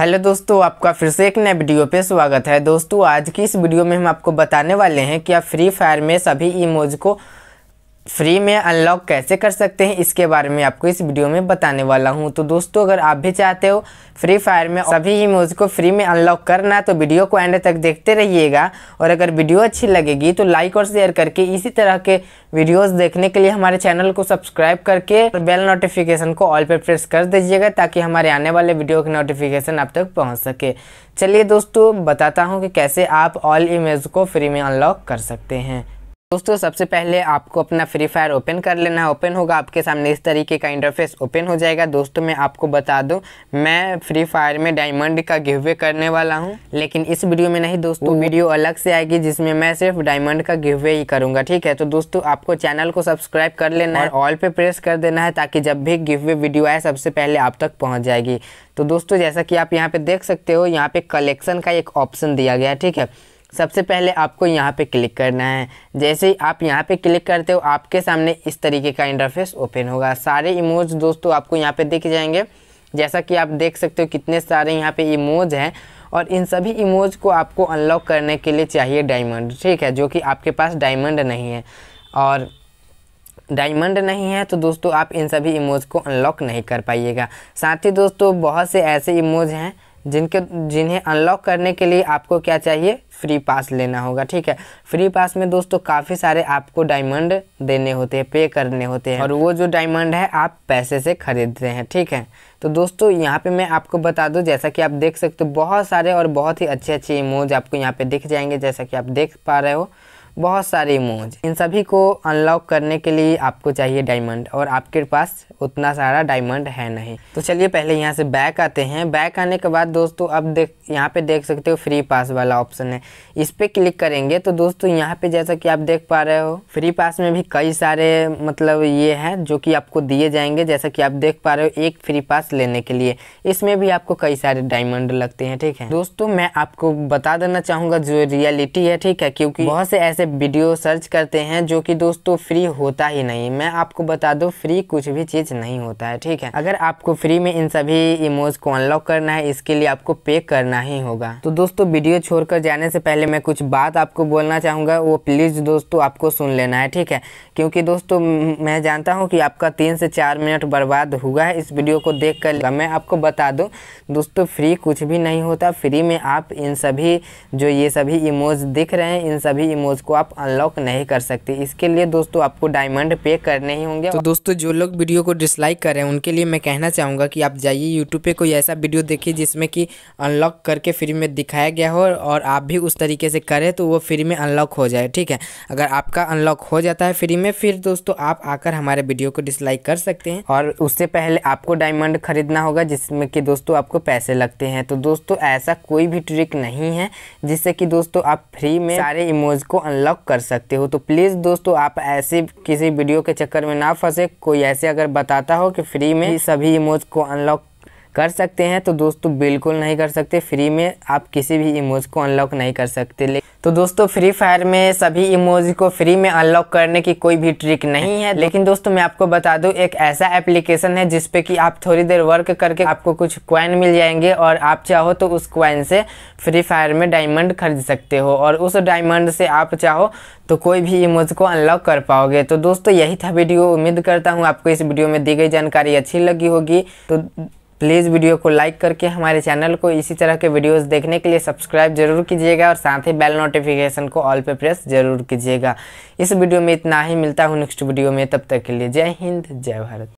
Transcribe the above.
hello दोस्तों आपका फिर से एक नए वीडियो पे स्वागत है दोस्तों आज की इस वीडियो में हम आपको बताने वाले हैं कि आप फ्री फायर में सभी इमोज को फ्री में अनलॉक कैसे कर सकते हैं इसके बारे में आपको इस वीडियो में बताने वाला हूं तो दोस्तों अगर आप भी चाहते हो फ्री फायर में सभी इमोज को फ्री में अनलॉक करना तो वीडियो को एंड तक देखते रहिएगा और अगर वीडियो अच्छी लगेगी तो लाइक और शेयर करके इसी तरह के वीडियोस देखने के लिए हमारे चैनल को सब्सक्राइब करके बेल नोटिफिकेशन को ऑल पर प्रेस कर दीजिएगा ताकि हमारे आने वाले वीडियो की नोटिफिकेशन आप तक पहुँच सके चलिए दोस्तों बताता हूँ कि कैसे आप ऑल इमेज को फ्री में अनलॉक कर सकते हैं दोस्तों सबसे पहले आपको अपना फ्री फायर ओपन कर लेना है ओपन होगा आपके सामने इस तरीके का इंटरफेस ओपन हो जाएगा दोस्तों मैं आपको बता दूं मैं फ्री फायर में डायमंड का गिवे करने वाला हूं लेकिन इस वीडियो में नहीं दोस्तों वीडियो अलग से आएगी जिसमें मैं सिर्फ डायमंड का गिवे ही करूंगा ठीक है तो दोस्तों आपको चैनल को सब्सक्राइब कर लेना है ऑल पे प्रेस कर देना है ताकि जब भी गिवे वीडियो आए सबसे पहले आप तक पहुँच जाएगी तो दोस्तों जैसा कि आप यहाँ पे देख सकते हो यहाँ पे कलेक्शन का एक ऑप्शन दिया गया है ठीक है सबसे पहले आपको यहाँ पे क्लिक करना है जैसे ही आप यहाँ पे क्लिक करते हो आपके सामने इस तरीके का इंटरफेस ओपन होगा सारे इमोज दोस्तों आपको यहाँ पे दिख जाएंगे जैसा कि आप देख सकते हो कितने सारे यहाँ पे इमोज हैं और इन सभी इमोज को आपको अनलॉक करने के लिए चाहिए डायमंड ठीक है जो कि आपके पास डायमंड नहीं है और डायमंड नहीं है तो दोस्तों आप इन सभी इमोज को अनलॉक नहीं कर पाइएगा साथ ही दोस्तों बहुत से ऐसे इमोज हैं जिनके जिन्हें अनलॉक करने के लिए आपको क्या चाहिए फ्री पास लेना होगा ठीक है फ्री पास में दोस्तों काफ़ी सारे आपको डायमंड देने होते हैं पे करने होते हैं और वो जो डायमंड है आप पैसे से खरीदते हैं ठीक है तो दोस्तों यहाँ पे मैं आपको बता दूँ जैसा कि आप देख सकते हो बहुत सारे और बहुत ही अच्छे अच्छे इमोज आपको यहाँ पे दिख जाएंगे जैसा कि आप देख पा रहे हो बहुत सारे इमोज इन सभी को अनलॉक करने के लिए आपको चाहिए डायमंड और आपके पास उतना सारा डायमंड है नहीं तो चलिए पहले यहाँ से बैक आते हैं बैक आने के बाद दोस्तों अब देख यहाँ पे देख सकते हो फ्री पास वाला ऑप्शन है इस पर क्लिक करेंगे तो दोस्तों यहाँ पे जैसा कि आप देख पा रहे हो फ्री पास में भी कई सारे मतलब ये हैं जो कि आपको दिए जाएंगे जैसा कि आप देख पा रहे हो एक फ्री पास लेने के लिए इसमें भी आपको कई सारे डायमंड लगते हैं ठीक है दोस्तों मैं आपको बता देना चाहूँगा जो रियलिटी है ठीक है क्योंकि बहुत से ऐसे वीडियो सर्च करते हैं जो कि दोस्तों फ्री होता ही नहीं मैं आपको बता दूं फ्री कुछ भी चीज़ नहीं होता है ठीक है अगर आपको फ्री में इन सभी इमोज को अनलॉक करना है इसके लिए आपको पे करना ही होगा तो दोस्तों वीडियो छोड़कर जाने से पहले मैं कुछ बात आपको बोलना चाहूंगा वो प्लीज़ दोस्तों आपको सुन लेना है ठीक है क्योंकि दोस्तों मैं जानता हूँ कि आपका तीन से चार मिनट बर्बाद हुआ है इस वीडियो को देख कर मैं आपको बता दूँ दोस्तों फ्री कुछ भी नहीं होता फ्री में आप इन सभी जो ये सभी इमोज दिख रहे हैं इन सभी इमोज को को आप अनलॉक नहीं कर सकते इसके लिए दोस्तों आपको डायमंड पे करने ही होंगे तो दोस्तों जो लोग वीडियो को डिसलाइक करें उनके लिए मैं कहना चाहूँगा कि आप जाइए यूट्यूब पर कोई ऐसा वीडियो देखिए जिसमें कि अनलॉक करके फ्री में दिखाया गया हो और आप भी उस तरीके से करें तो वो फ्री में अनलॉक हो जाए ठीक है अगर आपका अनलॉक हो जाता है फ्री में फिर दोस्तों आप आकर हमारे वीडियो को डिसलाइक कर सकते हैं और उससे पहले आपको डायमंड खरीदना होगा जिसमें कि दोस्तों आपको पैसे लगते हैं तो दोस्तों ऐसा कोई भी ट्रिक नहीं है जिससे कि दोस्तों आप फ्री में सारे इमोज को अनलॉक अनलॉक कर सकते हो तो प्लीज़ दोस्तों आप ऐसे किसी वीडियो के चक्कर में ना फंसे कोई ऐसे अगर बताता हो कि फ्री में सभी इमोज को अनलॉक कर सकते हैं तो दोस्तों बिल्कुल नहीं कर सकते फ्री में आप किसी भी इमोज को अनलॉक नहीं कर सकते तो दोस्तों फ्री फायर में सभी इमोज को फ्री में अनलॉक करने की कोई भी ट्रिक नहीं है लेकिन दोस्तों मैं आपको बता दूं एक ऐसा एप्लीकेशन है जिसपे कि आप थोड़ी देर वर्क करके आपको कुछ क्वाइन मिल जाएंगे और आप चाहो तो उस क्वाइन से फ्री फायर में डायमंड खरीद सकते हो और उस डायमंड से आप चाहो तो कोई भी इमोज को अनलॉक कर पाओगे तो दोस्तों यही था वीडियो उम्मीद करता हूँ आपको इस वीडियो में दी गई जानकारी अच्छी लगी होगी तो प्लीज़ वीडियो को लाइक करके हमारे चैनल को इसी तरह के वीडियोस देखने के लिए सब्सक्राइब जरूर कीजिएगा और साथ ही बेल नोटिफिकेशन को ऑल पे प्रेस जरूर कीजिएगा इस वीडियो में इतना ही मिलता हूँ नेक्स्ट वीडियो में तब तक के लिए जय हिंद जय भारत